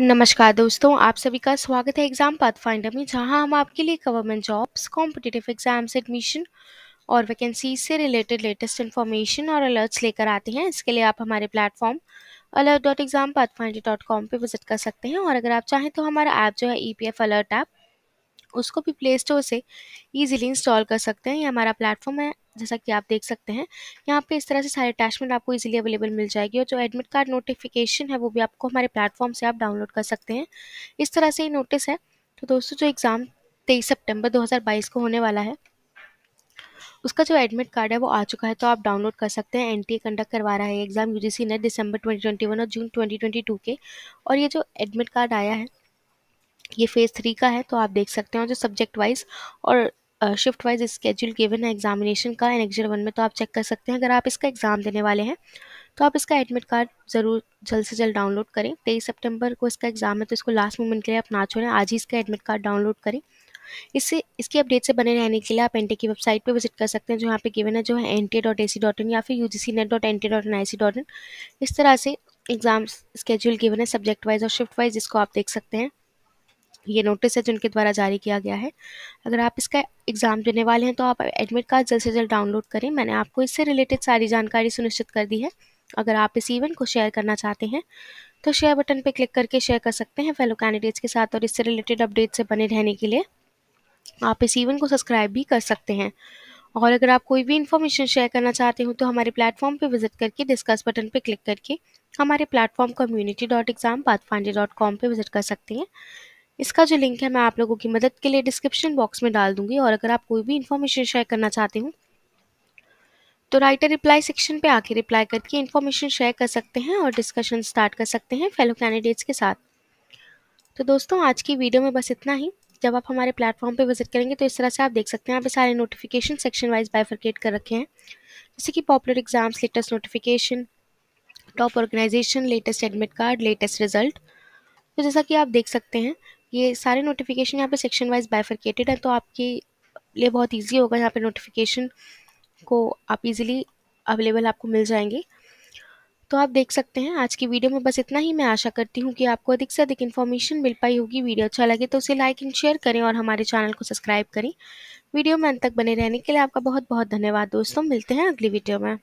नमस्कार दोस्तों आप सभी का स्वागत है एग्ज़ाम फाइंडर में जहां हम आपके लिए government jobs competitive exams admission और वैकेंसीज से रिलेटेड लेटेस्ट इन्फॉर्मेशन और अलर्ट्स लेकर आते हैं इसके लिए आप हमारे platform alert dot exam finder dot com पर विजिट कर सकते हैं और अगर आप चाहें तो हमारा ऐप जो है E P F alert app उसको भी प्ले स्टोर से ईजिली इंस्टॉल कर सकते हैं ये हमारा प्लेटफॉर्म है जैसा कि आप देख सकते हैं यहाँ पे इस तरह से सारे अटैचमेंट आपको इजीली अवेलेबल मिल जाएगी और जो एडमिट कार्ड नोटिफिकेशन है वो भी आपको हमारे प्लेटफॉर्म से आप डाउनलोड कर सकते हैं इस तरह से ये नोटिस है तो दोस्तों जो एग्ज़ाम तेईस सितंबर 2022 को होने वाला है उसका जो एडमिट कार्ड है वो आ चुका है तो आप डाउनलोड कर सकते हैं एन कंडक्ट करवा रहा है एग्ज़ाम यू ने दिसंबर और जून ट्वेंटी के और ये जो एडमिट कार्ड आया है ये फेज़ थ्री का है तो आप देख सकते हैं जो सब्जेक्ट वाइज और शिफ्ट वाइज स्केड्यूल गिवन है एग्जामिनेशन का एंड एग्जर वन में तो आप चेक कर सकते हैं अगर आप इसका एग्ज़ाम देने वाले हैं तो आप इसका एडमिट कार्ड ज़रूर जल्द से जल्द डाउनलोड करें तेईस सितंबर को इसका एग्ज़ाम है तो इसको लास्ट मोमेंट के लिए आप ना छोड़ें आज ही इसका एडमिट कार्ड डाउनलोड करें इससे इसकी अपडेट से बने रहने के लिए आप एन की वेबसाइट पर विजिट कर सकते हैं जो यहाँ पे गिवन है जो है N dot A C in या फिर U G C net dot N T dot N I C dot इस तरह से एग्ज़ाम स्केड्यूल गिवन है सब्जेक्ट वाइज और शिफ्ट वाइज इसको आप देख सकते हैं ये नोटिस है जिनके द्वारा जारी किया गया है अगर आप इसका एग्ज़ाम देने वाले हैं तो आप एडमिट कार्ड जल्द से जल्द डाउनलोड करें मैंने आपको इससे रिलेटेड सारी जानकारी सुनिश्चित कर दी है अगर आप इस इवेंट को शेयर करना चाहते हैं तो शेयर बटन पर क्लिक करके शेयर कर सकते हैं फेलो कैंडिडेट्स के साथ और इससे रिलेटेड अपडेट से बने रहने के लिए आप इस इवेंट को सब्सक्राइब भी कर सकते हैं और अगर आप कोई भी इन्फॉर्मेशन शेयर करना चाहते हो तो हमारे प्लेटफॉर्म पर विजिट करके डिस्कस बटन पर क्लिक करके हमारे platform community dot exam path dot com पर विजिट कर सकते हैं इसका जो लिंक है मैं आप लोगों की मदद के लिए डिस्क्रिप्शन बॉक्स में डाल दूंगी और अगर आप कोई भी इन्फॉर्मेशन शेयर करना चाहते हो तो राइटर रिप्लाई सेक्शन पे आके रिप्लाई करके इन्फॉर्मेशन शेयर कर सकते हैं और डिस्कशन स्टार्ट कर सकते हैं फेलो कैंडिडेट्स के साथ तो दोस्तों आज की वीडियो में बस इतना ही जब आप हमारे प्लेटफॉर्म पे विजिट करेंगे तो इस तरह से आप देख सकते हैं यहाँ पे सारे नोटिफिकेशन सेक्शन वाइज बाइफर्केट कर रखे हैं जैसे कि popular exams latest notification top organisation latest admit card latest result तो जैसा कि आप देख सकते हैं ये सारे नोटिफिकेशन यहाँ पे सेक्शन वाइज बाइफर्केटेड है तो आपके लिए बहुत इजी होगा यहाँ पे नोटिफिकेशन को आप इजीली अवेलेबल आपको मिल जाएंगे तो आप देख सकते हैं आज की वीडियो में बस इतना ही मैं आशा करती हूँ कि आपको अधिक से अधिक इन्फॉर्मेशन मिल पाई होगी वीडियो अच्छा लगे तो उसे लाइक एंड शेयर करें और हमारे चैनल को सब्सक्राइब करें वीडियो में अंत तक बने रहने के लिए आपका बहुत बहुत धन्यवाद दोस्तों मिलते हैं अगली वीडियो में